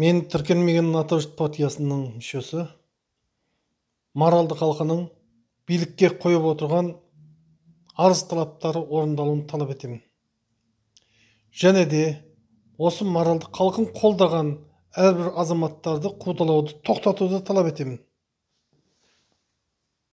мен тіркелмеген атаж партиясының мүшесі маралды халқының билікке қойып отырған арыз талаптары орындалуын талап етемін және де осы маралды халқын қолдаған әрбір азаматтарды қудалауды тоқтатуды талап етемін